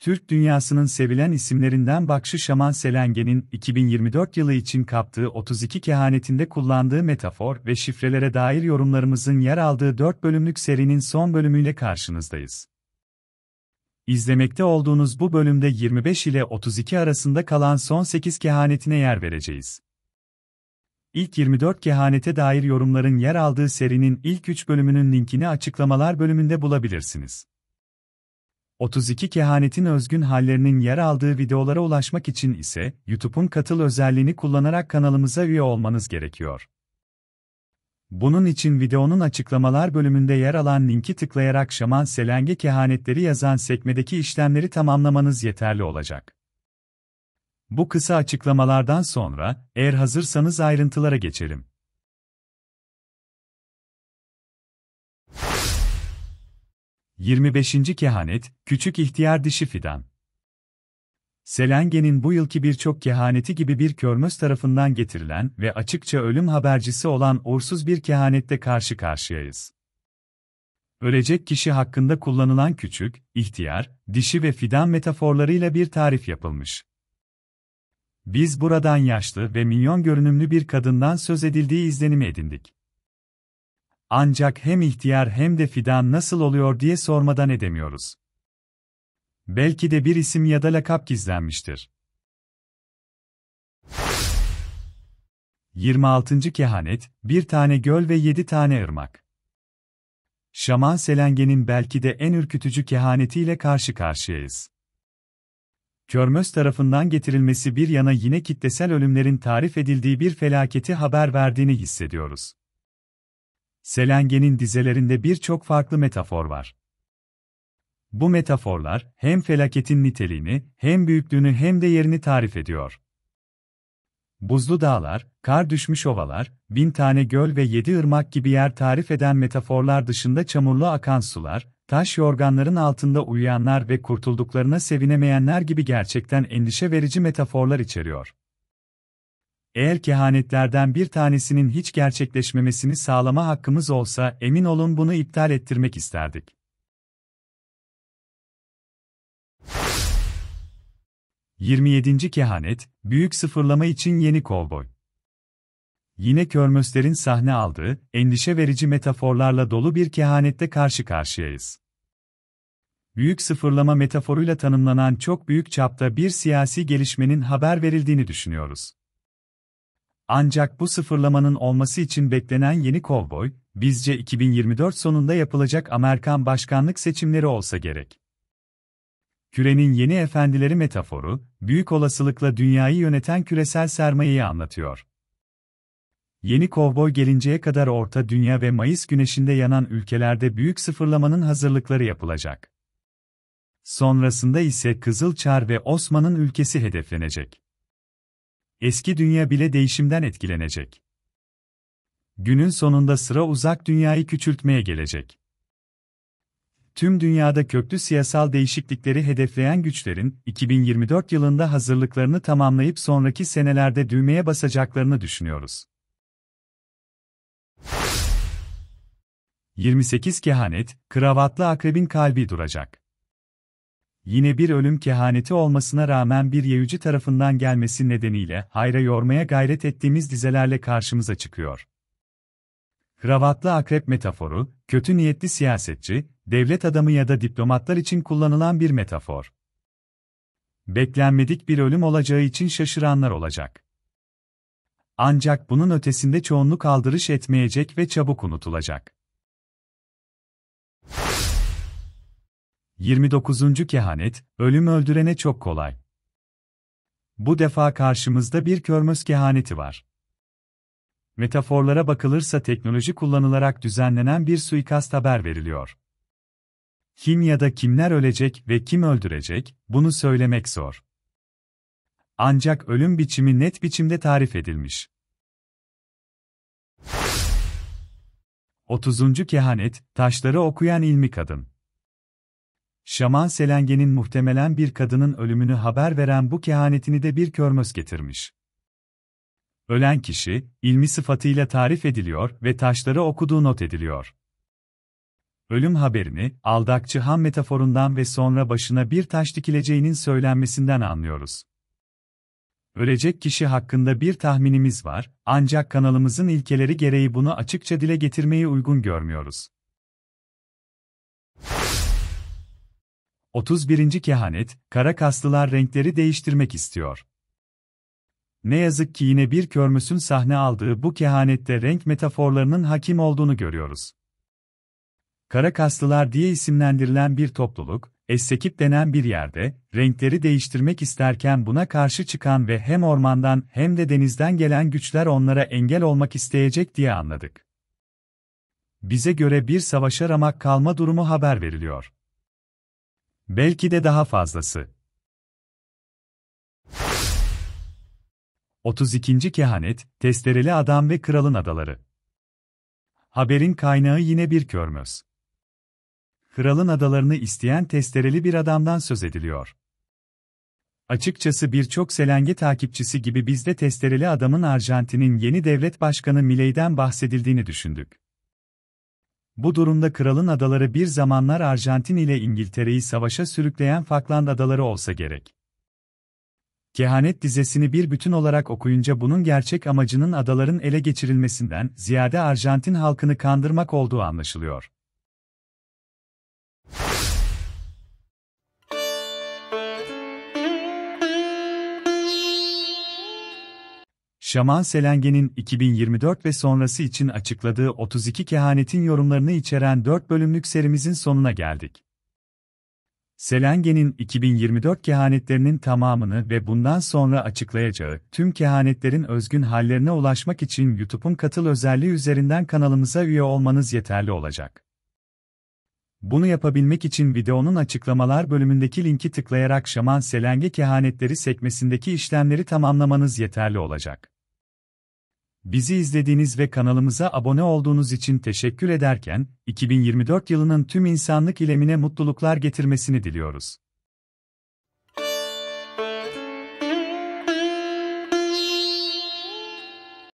Türk dünyasının sevilen isimlerinden Bakşı Şaman Selenge'nin 2024 yılı için kaptığı 32 kehanetinde kullandığı metafor ve şifrelere dair yorumlarımızın yer aldığı 4 bölümlük serinin son bölümüyle karşınızdayız. İzlemekte olduğunuz bu bölümde 25 ile 32 arasında kalan son 8 kehanetine yer vereceğiz. İlk 24 kehanete dair yorumların yer aldığı serinin ilk 3 bölümünün linkini açıklamalar bölümünde bulabilirsiniz. 32 kehanetin özgün hallerinin yer aldığı videolara ulaşmak için ise YouTube'un katıl özelliğini kullanarak kanalımıza üye olmanız gerekiyor. Bunun için videonun açıklamalar bölümünde yer alan linki tıklayarak Şaman Selenge kehanetleri yazan sekmedeki işlemleri tamamlamanız yeterli olacak. Bu kısa açıklamalardan sonra, eğer hazırsanız ayrıntılara geçelim. ...25. Kehanet, Küçük İhtiyar Dişi Fidan Selenge'nin bu yılki birçok kehaneti gibi bir körmöz tarafından getirilen ve açıkça ölüm habercisi olan uğursuz bir kehanette karşı karşıyayız. Ölecek kişi hakkında kullanılan küçük, ihtiyar, dişi ve fidan metaforlarıyla bir tarif yapılmış. Biz buradan yaşlı ve minyon görünümlü bir kadından söz edildiği izlenimi edindik. Ancak hem ihtiyar hem de fidan nasıl oluyor diye sormadan edemiyoruz. Belki de bir isim ya da lakap gizlenmiştir. 26. Kehanet, bir tane göl ve yedi tane ırmak. Şaman Selenge'nin belki de en ürkütücü kehanetiyle karşı karşıyayız. Körmöz tarafından getirilmesi bir yana yine kitlesel ölümlerin tarif edildiği bir felaketi haber verdiğini hissediyoruz. Selenge'nin dizelerinde birçok farklı metafor var. Bu metaforlar hem felaketin niteliğini, hem büyüklüğünü hem de yerini tarif ediyor. Buzlu dağlar, kar düşmüş ovalar, bin tane göl ve yedi ırmak gibi yer tarif eden metaforlar dışında çamurlu akan sular, taş yorganların altında uyuyanlar ve kurtulduklarına sevinemeyenler gibi gerçekten endişe verici metaforlar içeriyor. Eğer kehanetlerden bir tanesinin hiç gerçekleşmemesini sağlama hakkımız olsa emin olun bunu iptal ettirmek isterdik. 27. Kehanet, Büyük Sıfırlama için Yeni Kovboy yine Körmöster'in sahne aldığı, endişe verici metaforlarla dolu bir kehanette karşı karşıyayız. Büyük sıfırlama metaforuyla tanımlanan çok büyük çapta bir siyasi gelişmenin haber verildiğini düşünüyoruz. Ancak bu sıfırlamanın olması için beklenen yeni kovboy, bizce 2024 sonunda yapılacak Amerikan başkanlık seçimleri olsa gerek. Kürenin yeni efendileri metaforu, büyük olasılıkla dünyayı yöneten küresel sermayeyi anlatıyor. Yeni kovboy gelinceye kadar Orta Dünya ve Mayıs güneşinde yanan ülkelerde büyük sıfırlamanın hazırlıkları yapılacak. Sonrasında ise Kızıl Kızılçar ve Osman'ın ülkesi hedeflenecek. Eski dünya bile değişimden etkilenecek. Günün sonunda sıra uzak dünyayı küçültmeye gelecek. Tüm dünyada köklü siyasal değişiklikleri hedefleyen güçlerin 2024 yılında hazırlıklarını tamamlayıp sonraki senelerde düğmeye basacaklarını düşünüyoruz. 28 kehanet, kravatlı akrebin kalbi duracak. Yine bir ölüm kehaneti olmasına rağmen bir Yevci tarafından gelmesi nedeniyle hayra yormaya gayret ettiğimiz dizelerle karşımıza çıkıyor. Kravatlı akrep metaforu, kötü niyetli siyasetçi, devlet adamı ya da diplomatlar için kullanılan bir metafor. Beklenmedik bir ölüm olacağı için şaşıranlar olacak. Ancak bunun ötesinde çoğunluk aldırış etmeyecek ve çabuk unutulacak. 29. Kehanet, ölüm öldürene çok kolay. Bu defa karşımızda bir körmöz kehaneti var. Metaforlara bakılırsa teknoloji kullanılarak düzenlenen bir suikast haber veriliyor. Kim ya da kimler ölecek ve kim öldürecek, bunu söylemek zor. Ancak ölüm biçimi net biçimde tarif edilmiş. 30. Kehanet, Taşları Okuyan ilmi Kadın Şaman Selenge'nin muhtemelen bir kadının ölümünü haber veren bu kehanetini de bir körmöz getirmiş. Ölen kişi, ilmi sıfatıyla tarif ediliyor ve taşları okuduğu not ediliyor. Ölüm haberini, aldakçı ham metaforundan ve sonra başına bir taş dikileceğinin söylenmesinden anlıyoruz. Ölecek kişi hakkında bir tahminimiz var, ancak kanalımızın ilkeleri gereği bunu açıkça dile getirmeyi uygun görmüyoruz. 31. Kehanet, kara kaslılar renkleri değiştirmek istiyor. Ne yazık ki yine bir körmüsün sahne aldığı bu kehanette renk metaforlarının hakim olduğunu görüyoruz. Kara kaslılar diye isimlendirilen bir topluluk, Essekip denen bir yerde, renkleri değiştirmek isterken buna karşı çıkan ve hem ormandan hem de denizden gelen güçler onlara engel olmak isteyecek diye anladık. Bize göre bir savaşa ramak kalma durumu haber veriliyor. Belki de daha fazlası. 32. Kehanet, Testereli Adam ve Kralın Adaları Haberin kaynağı yine bir körmöz kralın adalarını isteyen testereli bir adamdan söz ediliyor. Açıkçası birçok Selenge takipçisi gibi biz de testereli adamın Arjantin'in yeni devlet başkanı Miley'den bahsedildiğini düşündük. Bu durumda kralın adaları bir zamanlar Arjantin ile İngiltere'yi savaşa sürükleyen Falkland adaları olsa gerek. Kehanet dizesini bir bütün olarak okuyunca bunun gerçek amacının adaların ele geçirilmesinden ziyade Arjantin halkını kandırmak olduğu anlaşılıyor. Şaman Selenge'nin 2024 ve sonrası için açıkladığı 32 kehanetin yorumlarını içeren 4 bölümlük serimizin sonuna geldik. Selenge'nin 2024 kehanetlerinin tamamını ve bundan sonra açıklayacağı tüm kehanetlerin özgün hallerine ulaşmak için YouTube'un katıl özelliği üzerinden kanalımıza üye olmanız yeterli olacak. Bunu yapabilmek için videonun açıklamalar bölümündeki linki tıklayarak Şaman Selenge kehanetleri sekmesindeki işlemleri tamamlamanız yeterli olacak. Bizi izlediğiniz ve kanalımıza abone olduğunuz için teşekkür ederken, 2024 yılının tüm insanlık ilemine mutluluklar getirmesini diliyoruz.